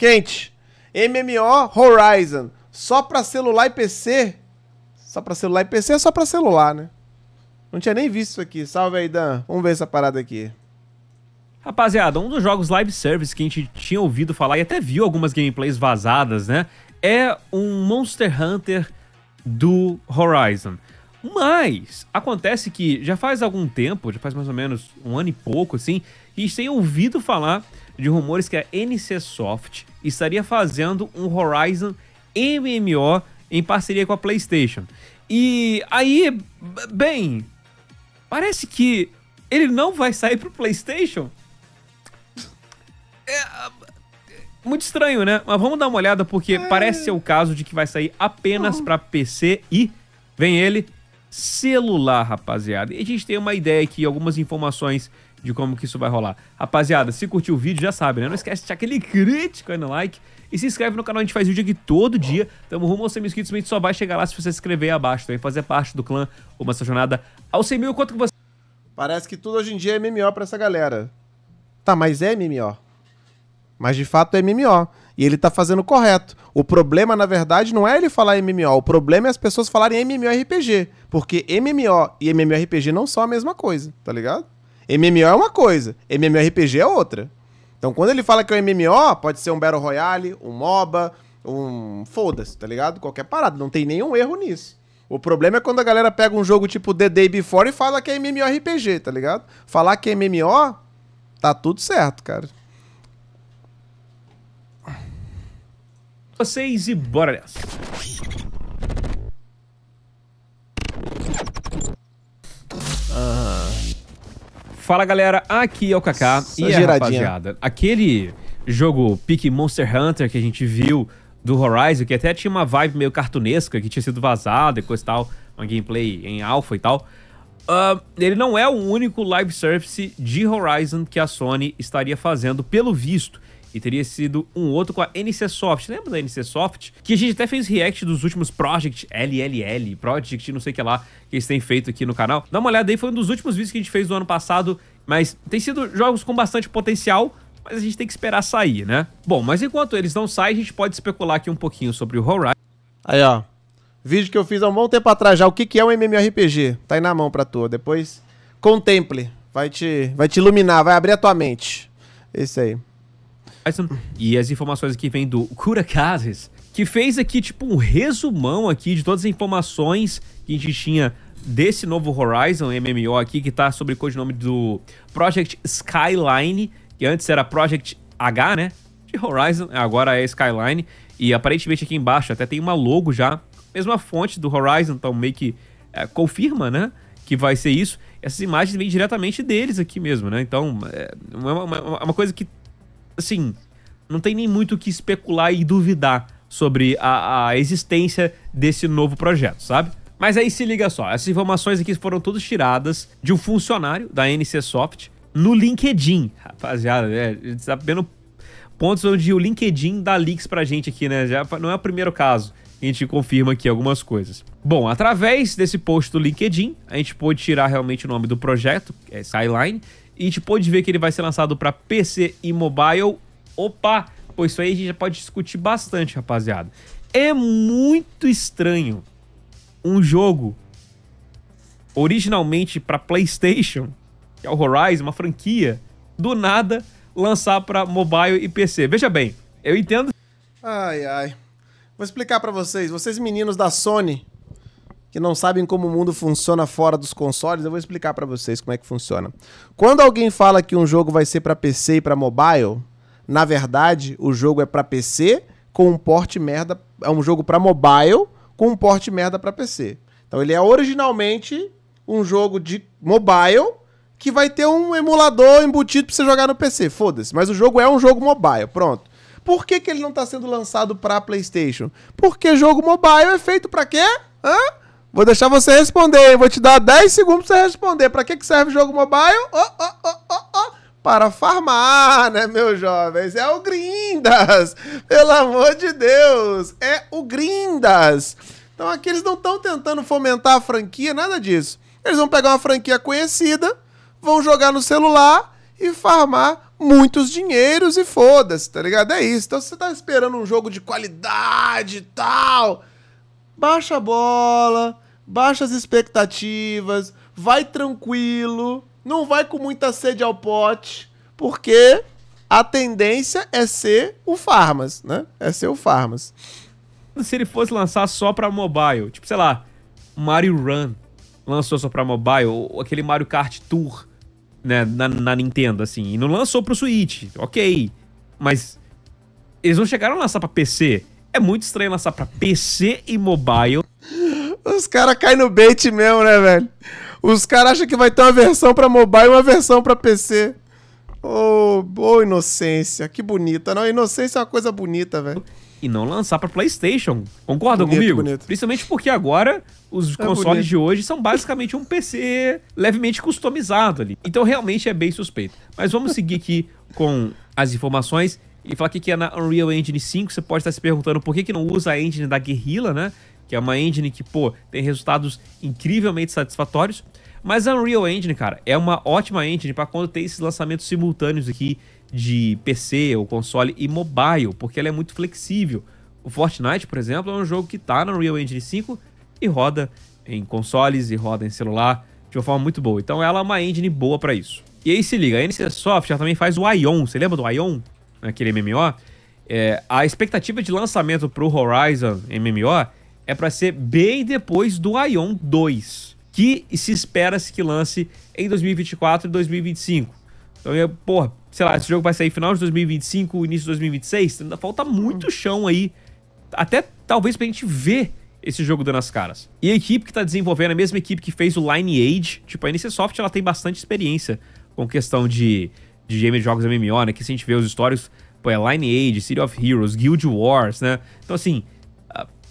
Quente. MMO Horizon. Só pra celular e PC. Só pra celular e PC é só pra celular, né? Não tinha nem visto isso aqui. Salve aí, Dan. Vamos ver essa parada aqui. Rapaziada, um dos jogos live service que a gente tinha ouvido falar e até viu algumas gameplays vazadas, né? É um Monster Hunter do Horizon. Mas acontece que já faz algum tempo, já faz mais ou menos um ano e pouco, assim, e a gente tem ouvido falar de rumores que a NC Soft estaria fazendo um Horizon MMO em parceria com a PlayStation. E aí, bem, parece que ele não vai sair pro PlayStation. É, ah, muito estranho, né? Mas vamos dar uma olhada porque é. parece ser o caso de que vai sair apenas uhum. para PC e vem ele celular, rapaziada. E a gente tem uma ideia aqui, algumas informações de como que isso vai rolar. Rapaziada, se curtiu o vídeo, já sabe, né? Não esquece de deixar aquele crítico aí no like. E se inscreve no canal, a gente faz vídeo aqui todo dia. Tamo rumo aos 100 mil inscritos, mas a gente só vai chegar lá se você se inscrever aí abaixo. Também tá? fazer parte do clã, uma jornada aos 100 mil. Quanto que você... Parece que tudo hoje em dia é MMO pra essa galera. Tá, mas é MMO. Mas de fato é MMO. E ele tá fazendo o correto. O problema, na verdade, não é ele falar MMO. O problema é as pessoas falarem MMORPG. Porque MMO e MMORPG não são a mesma coisa, tá ligado? MMO é uma coisa, MMORPG é outra. Então quando ele fala que é um MMO, pode ser um Battle Royale, um MOBA, um. Foda-se, tá ligado? Qualquer parada. Não tem nenhum erro nisso. O problema é quando a galera pega um jogo tipo The Day Before e fala que é MMORPG, tá ligado? Falar que é MMO, tá tudo certo, cara. Vocês e bora nessa. Fala galera, aqui é o Kaká e é, rapaziada. Aquele jogo Pick Monster Hunter que a gente viu do Horizon, que até tinha uma vibe meio cartunesca, que tinha sido vazada e coisa e tal, uma gameplay em alpha e tal. Uh, ele não é o único live service de Horizon que a Sony estaria fazendo, pelo visto. E teria sido um outro com a NCSoft. Lembra da NCSoft? Que a gente até fez react dos últimos Project LLL, Project não sei o que lá, que eles têm feito aqui no canal. Dá uma olhada aí, foi um dos últimos vídeos que a gente fez do ano passado. Mas tem sido jogos com bastante potencial, mas a gente tem que esperar sair, né? Bom, mas enquanto eles não saem, a gente pode especular aqui um pouquinho sobre o Horizon. Aí, ó. Vídeo que eu fiz há um bom tempo atrás já. O que, que é um MMORPG? Tá aí na mão pra tu. Depois, contemple. Vai te, vai te iluminar, vai abrir a tua mente. Esse aí. E as informações aqui vêm do Curacazes, que fez aqui tipo um resumão aqui de todas as informações que a gente tinha desse novo Horizon MMO aqui, que tá sobre o codinome do Project Skyline, que antes era Project H, né? De Horizon, agora é Skyline. E aparentemente aqui embaixo até tem uma logo já, mesma fonte do Horizon, então meio que é, confirma, né? Que vai ser isso. Essas imagens vêm diretamente deles aqui mesmo, né? Então, é uma, uma, uma coisa que assim, não tem nem muito o que especular e duvidar sobre a, a existência desse novo projeto, sabe? Mas aí se liga só, essas informações aqui foram todas tiradas de um funcionário da NC Soft no LinkedIn. Rapaziada, né? a gente tá vendo pontos onde o LinkedIn dá leaks pra gente aqui, né? Já não é o primeiro caso a gente confirma aqui algumas coisas. Bom, através desse post do LinkedIn, a gente pôde tirar realmente o nome do projeto, é Skyline, e a gente pôde ver que ele vai ser lançado para PC e mobile. Opa! Pois isso aí a gente já pode discutir bastante, rapaziada. É muito estranho um jogo originalmente para PlayStation, que é o Horizon, uma franquia, do nada lançar para mobile e PC. Veja bem, eu entendo. Ai, ai. Vou explicar para vocês. Vocês meninos da Sony, que não sabem como o mundo funciona fora dos consoles, eu vou explicar para vocês como é que funciona. Quando alguém fala que um jogo vai ser para PC e para mobile, na verdade, o jogo é para PC com um porte merda, é um jogo para mobile com um porte merda para PC. Então ele é originalmente um jogo de mobile que vai ter um emulador embutido para você jogar no PC, foda-se, mas o jogo é um jogo mobile, pronto. Por que, que ele não está sendo lançado para PlayStation? Porque jogo mobile é feito para quê? Hã? Vou deixar você responder, hein? Vou te dar 10 segundos para você responder. Para que, que serve jogo mobile? Oh, oh, oh, oh, oh. Para farmar, né, meus jovens? É o Grindas! Pelo amor de Deus! É o Grindas! Então aqui eles não estão tentando fomentar a franquia, nada disso. Eles vão pegar uma franquia conhecida, vão jogar no celular e farmar muitos dinheiros e foda-se, tá ligado? É isso. Então se você tá esperando um jogo de qualidade e tal, baixa a bola, baixa as expectativas, vai tranquilo, não vai com muita sede ao pote, porque a tendência é ser o Farmas, né? É ser o Farmas. Se ele fosse lançar só pra mobile, tipo, sei lá, Mario Run lançou só pra mobile, ou aquele Mario Kart Tour né, na, na, Nintendo, assim, e não lançou pro Switch, ok. Mas eles não chegaram a lançar pra PC. É muito estranho lançar pra PC e mobile. Os caras caem no bait mesmo, né, velho? Os caras acham que vai ter uma versão pra mobile e uma versão pra PC oh, oh, inocência, que bonita. Não, inocência é uma coisa bonita, velho. E não lançar pra PlayStation. Concordam bonito, comigo? Bonito. Principalmente porque agora os é consoles bonito. de hoje são basicamente um PC levemente customizado ali. Então realmente é bem suspeito. Mas vamos seguir aqui com as informações e falar aqui que é na Unreal Engine 5. Você pode estar se perguntando por que, que não usa a engine da Guerrilla, né? Que é uma engine que, pô, tem resultados incrivelmente satisfatórios. Mas a é Unreal Engine, cara, é uma ótima engine para quando tem esses lançamentos simultâneos aqui de PC ou console e mobile, porque ela é muito flexível. O Fortnite, por exemplo, é um jogo que tá na Unreal Engine 5 e roda em consoles e roda em celular de uma forma muito boa. Então ela é uma engine boa para isso. E aí se liga, a NC Software também faz o Ion, você lembra do Ion? Aquele MMO? É, a expectativa de lançamento pro Horizon MMO é para ser bem depois do Ion 2 que se espera-se que lance em 2024 e 2025. Então, porra, sei lá, esse jogo vai sair final de 2025, início de 2026, ainda falta muito uhum. chão aí, até talvez pra gente ver esse jogo dando as caras. E a equipe que tá desenvolvendo, a mesma equipe que fez o Lineage, tipo, a NCSoft, ela tem bastante experiência com questão de, de game de jogos MMO, né, que se a gente vê os históricos, pô, é Lineage, City of Heroes, Guild Wars, né, então assim,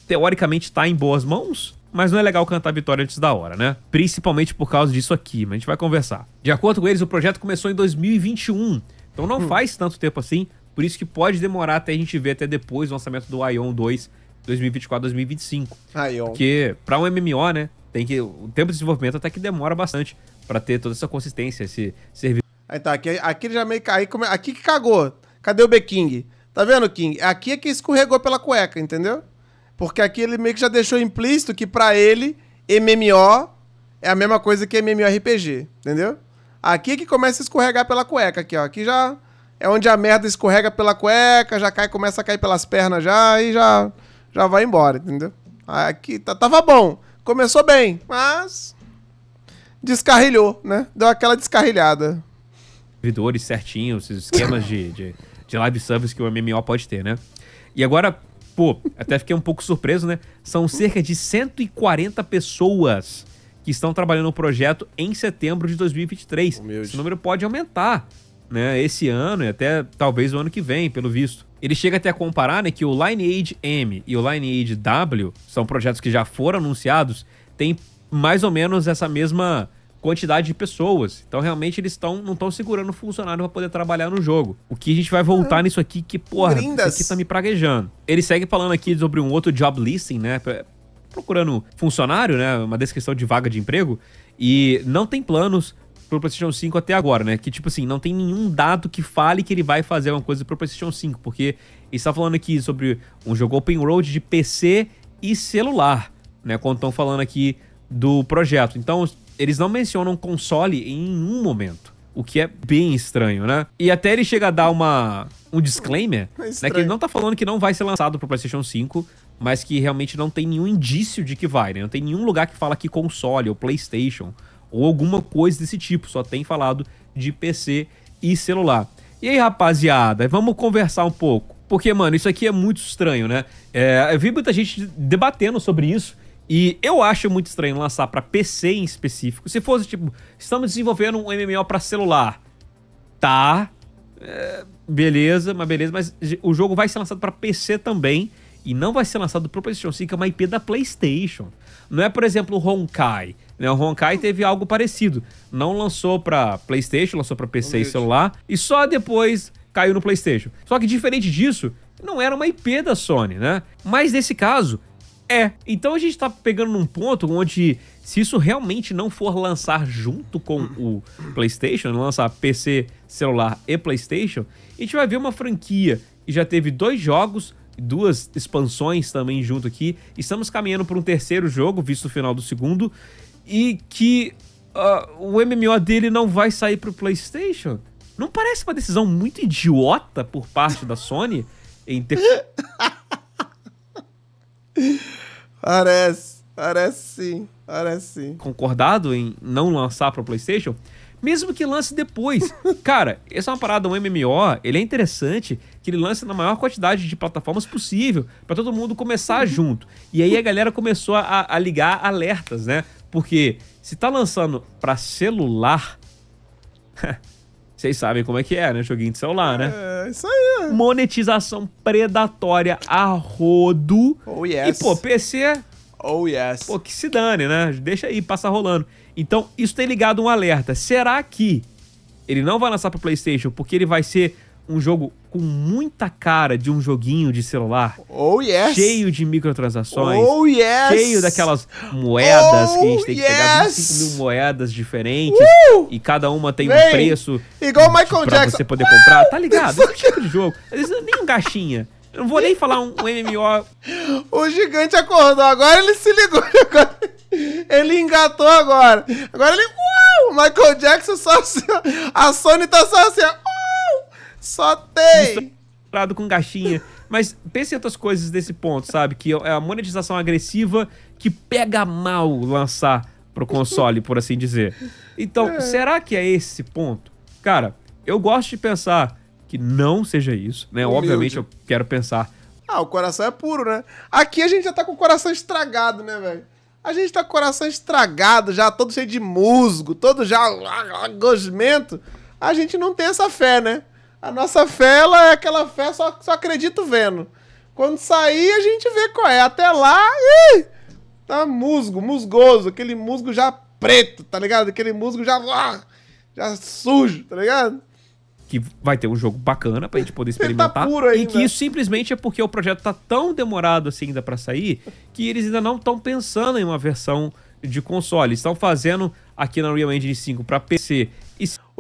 teoricamente tá em boas mãos, mas não é legal cantar vitória antes da hora, né? Principalmente por causa disso aqui, mas a gente vai conversar. De acordo com eles, o projeto começou em 2021, então não hum. faz tanto tempo assim, por isso que pode demorar até a gente ver até depois o lançamento do Ion 2 2024-2025. Ion. Porque para um MMO, né, tem que o tempo de desenvolvimento até que demora bastante para ter toda essa consistência, esse serviço. Aí tá, aqui, aqui já meio caiu. aqui que cagou. Cadê o B King? Tá vendo, King? Aqui é que escorregou pela cueca, entendeu? Porque aqui ele meio que já deixou implícito que para ele MMO é a mesma coisa que MMORPG, entendeu? Aqui é que começa a escorregar pela cueca aqui, ó. Aqui já é onde a merda escorrega pela cueca, já cai, começa a cair pelas pernas já e já já vai embora, entendeu? Aqui tá, tava bom. Começou bem, mas descarrilhou, né? Deu aquela descarrilhada. Servidores certinhos, esses esquemas de, de, de live service que o MMO pode ter, né? E agora, pô, até fiquei um pouco surpreso, né? São cerca de 140 pessoas que estão trabalhando no projeto em setembro de 2023. Humilde. Esse número pode aumentar, né? Esse ano e até talvez o ano que vem, pelo visto. Ele chega até a comparar, né, que o Lineage M e o Lineage W são projetos que já foram anunciados, tem mais ou menos essa mesma quantidade de pessoas. Então, realmente, eles tão, não estão segurando o funcionário para poder trabalhar no jogo. O que a gente vai voltar ah, nisso aqui, que, porra, grindas. isso aqui tá me praguejando. Ele segue falando aqui sobre um outro job listing, né? Procurando funcionário, né? Uma descrição de vaga de emprego. E não tem planos pro PlayStation 5 até agora, né? Que, tipo assim, não tem nenhum dado que fale que ele vai fazer alguma coisa pro PlayStation 5, porque ele está falando aqui sobre um jogo open road de PC e celular, né? Quando estão falando aqui do projeto. Então, eles não mencionam console em nenhum momento. O que é bem estranho, né? E até ele chega a dar uma, um disclaimer, é né? Que ele não tá falando que não vai ser lançado pro PlayStation 5, mas que realmente não tem nenhum indício de que vai, né? Não tem nenhum lugar que fala que console ou PlayStation ou alguma coisa desse tipo. Só tem falado de PC e celular. E aí, rapaziada, vamos conversar um pouco. Porque, mano, isso aqui é muito estranho, né? É, eu vi muita gente debatendo sobre isso. E eu acho muito estranho lançar para PC em específico. Se fosse tipo, estamos desenvolvendo um MMO para celular. Tá. É, beleza, mas beleza, mas o jogo vai ser lançado para PC também e não vai ser lançado pro PlayStation 5, é uma IP da PlayStation. Não é, por exemplo, o Honkai, né? O Honkai teve algo parecido. Não lançou para PlayStation, lançou para PC Humilde. e celular e só depois caiu no PlayStation. Só que diferente disso, não era uma IP da Sony, né? Mas nesse caso, é. Então a gente tá pegando num ponto onde, se isso realmente não for lançar junto com o PlayStation, lançar PC, celular e PlayStation, a gente vai ver uma franquia que já teve dois jogos, duas expansões também junto aqui. Estamos caminhando para um terceiro jogo, visto o final do segundo, e que uh, o MMO dele não vai sair pro PlayStation. Não parece uma decisão muito idiota por parte da Sony em ter Parece, parece sim, parece sim. Concordado em não lançar para PlayStation? Mesmo que lance depois. Cara, essa é uma parada, um MMO, ele é interessante que ele lance na maior quantidade de plataformas possível, para todo mundo começar uhum. junto. E aí a galera começou a, a ligar alertas, né? Porque se tá lançando para celular, Vocês sabem como é que é, né? Joguinho de celular, né? É, isso aí. É. Monetização predatória a rodo. Oh, yes. E, pô, PC... É oh, yes. Pô, que se dane, né? Deixa aí, passa rolando. Então, isso tem ligado um alerta. Será que ele não vai lançar para PlayStation porque ele vai ser um jogo com muita cara de um joguinho de celular. Oh, yes. Cheio de microtransações. Oh, yes. Cheio daquelas moedas oh, que a gente tem yes. que pegar 25 mil moedas diferentes. Uh. E cada uma tem um preço. Igual Michael pra Jackson. você poder ah. comprar. Tá ligado? Esse tipo de jogo. É nem um gaxinha. Eu não vou nem falar um, MMO. o gigante acordou, agora ele se ligou. Agora... Ele engatou agora. Agora ele. Uau! Michael Jackson só assim. A Sony tá só assim. Só tem! Misturado com gachinha. Mas pense em outras coisas desse ponto, sabe? Que é a monetização agressiva que pega mal lançar pro console, por assim dizer. Então, é. será que é esse ponto? Cara, eu gosto de pensar que não seja isso, né? Humilde. Obviamente eu quero pensar. Ah, o coração é puro, né? Aqui a gente já tá com o coração estragado, né, velho? A gente tá com o coração estragado, já todo cheio de musgo, todo já gosmento. A gente não tem essa fé, né? A nossa fé, ela é aquela fé só, só acredito vendo. Quando sair, a gente vê qual é. Até lá, ih, tá musgo, musgoso, aquele musgo já preto, tá ligado? Aquele musgo já, já sujo, tá ligado? que vai ter um jogo bacana pra gente poder tá experimentar. Tá puro ainda. E que isso simplesmente é porque o projeto tá tão demorado assim ainda para sair, que eles ainda não estão pensando em uma versão de console. Estão fazendo aqui na Unreal Engine 5 para PC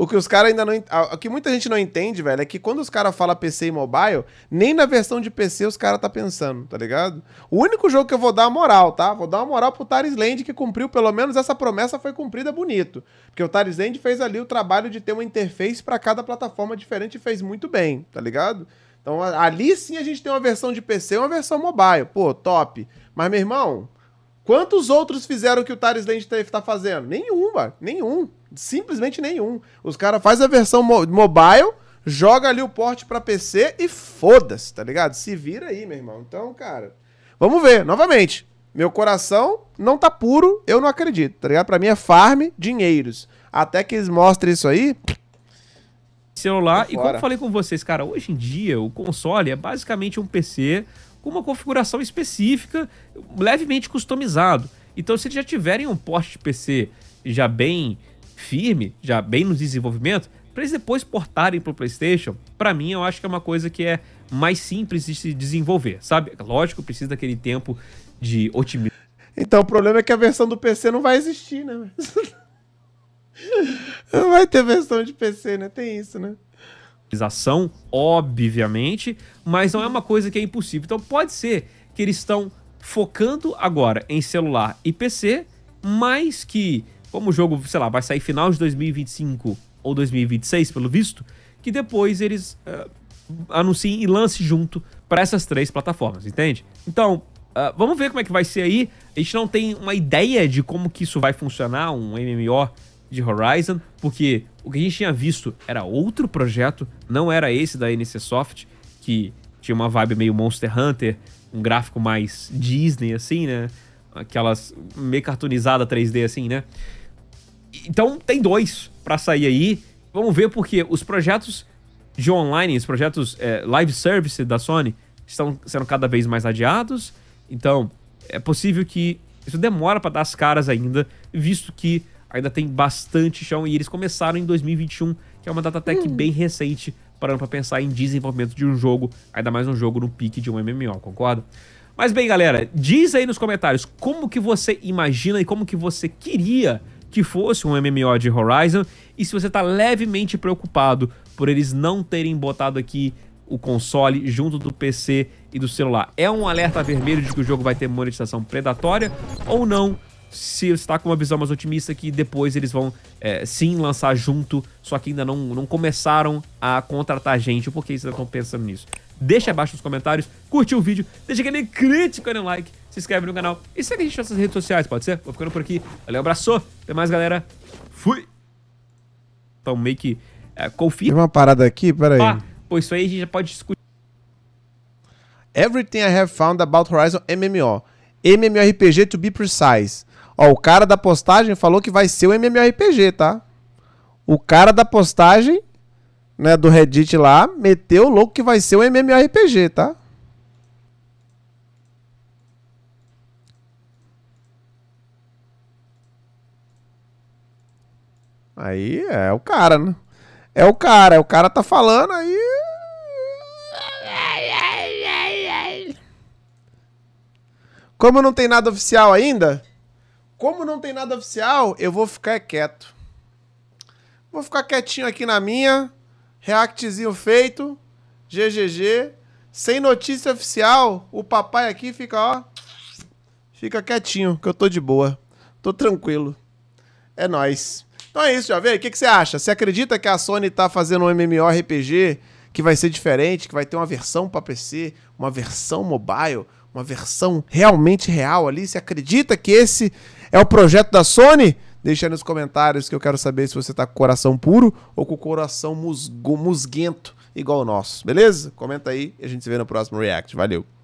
o que os caras ainda não. O que muita gente não entende, velho, é que quando os caras falam PC e mobile, nem na versão de PC os caras tá pensando, tá ligado? O único jogo que eu vou dar moral, tá? Vou dar uma moral pro Taris Land, que cumpriu, pelo menos essa promessa foi cumprida bonito. Porque o Taris Land fez ali o trabalho de ter uma interface para cada plataforma diferente e fez muito bem, tá ligado? Então ali sim a gente tem uma versão de PC e uma versão mobile. Pô, top. Mas, meu irmão. Quantos outros fizeram o que o Taris Lentstave está tá fazendo? Nenhum, mano. Nenhum. Simplesmente nenhum. Os caras fazem a versão mo mobile, joga ali o porte para PC e foda-se, tá ligado? Se vira aí, meu irmão. Então, cara, vamos ver, novamente. Meu coração não tá puro, eu não acredito, tá ligado? Pra mim é farm, dinheiros. Até que eles mostrem isso aí, celular. E como eu falei com vocês, cara, hoje em dia o console é basicamente um PC com uma configuração específica, levemente customizado. Então, se eles já tiverem um porte de PC já bem firme, já bem no desenvolvimento, para eles depois portarem para o PlayStation, para mim eu acho que é uma coisa que é mais simples de se desenvolver, sabe? Lógico, precisa daquele tempo de otimismo. Então, o problema é que a versão do PC não vai existir, né? não vai ter versão de PC, né? Tem isso, né? organização, obviamente, mas não é uma coisa que é impossível. Então pode ser que eles estão focando agora em celular e PC, mas que, como o jogo, sei lá, vai sair final de 2025 ou 2026, pelo visto, que depois eles uh, anunciem e lancem junto para essas três plataformas, entende? Então, uh, vamos ver como é que vai ser aí. A gente não tem uma ideia de como que isso vai funcionar, um MMO de Horizon, porque o que a gente tinha visto era outro projeto, não era esse da NCSoft, que tinha uma vibe meio Monster Hunter, um gráfico mais Disney, assim, né? Aquelas meio cartunizada 3D, assim, né? Então tem dois para sair aí. Vamos ver porque os projetos de online, os projetos é, live service da Sony estão sendo cada vez mais adiados. Então é possível que isso demora para dar as caras ainda, visto que ainda tem bastante chão e eles começaram em 2021, que é uma data até hum. bem recente, parando para pensar em desenvolvimento de um jogo, ainda mais um jogo no pique de um MMO, concorda? Mas bem, galera, diz aí nos comentários como que você imagina e como que você queria que fosse um MMO de Horizon e se você tá levemente preocupado por eles não terem botado aqui o console junto do PC e do celular. É um alerta vermelho de que o jogo vai ter monetização predatória ou não? se está com uma visão mais otimista que depois eles vão é, sim lançar junto, só que ainda não, não começaram a contratar gente, porque eles ainda estão pensando nisso. Deixa abaixo nos comentários, curte o vídeo, deixa aquele crítico no like, se inscreve no canal e segue a gente nas redes sociais, pode ser? Vou ficando por aqui. Valeu, abraço, até mais, galera. Fui! Então, meio que é, confia. Tem uma parada aqui, peraí. Ah, pô, isso aí a gente já pode discutir. Everything I have found about Horizon MMO. MMORPG to be precise. Ó, o cara da postagem falou que vai ser o MMORPG, tá? O cara da postagem, né, do Reddit lá, meteu o louco que vai ser o MMORPG, tá? Aí é o cara, né? É o cara, é o cara tá falando aí. Como não tem nada oficial ainda, como não tem nada oficial, eu vou ficar quieto. Vou ficar quietinho aqui na minha. Reactzinho feito. GGG. Sem notícia oficial, o papai aqui fica, ó. Fica quietinho, que eu tô de boa. Tô tranquilo. É nós. Então é isso, já veio. O que, que você acha? Você acredita que a Sony tá fazendo um MMORPG que vai ser diferente, que vai ter uma versão para PC, uma versão mobile, uma versão realmente real ali? Você acredita que esse é o projeto da Sony? Deixa aí nos comentários que eu quero saber se você tá com o coração puro ou com o coração musgo, musguento igual o nosso, beleza? Comenta aí e a gente se vê no próximo React. Valeu!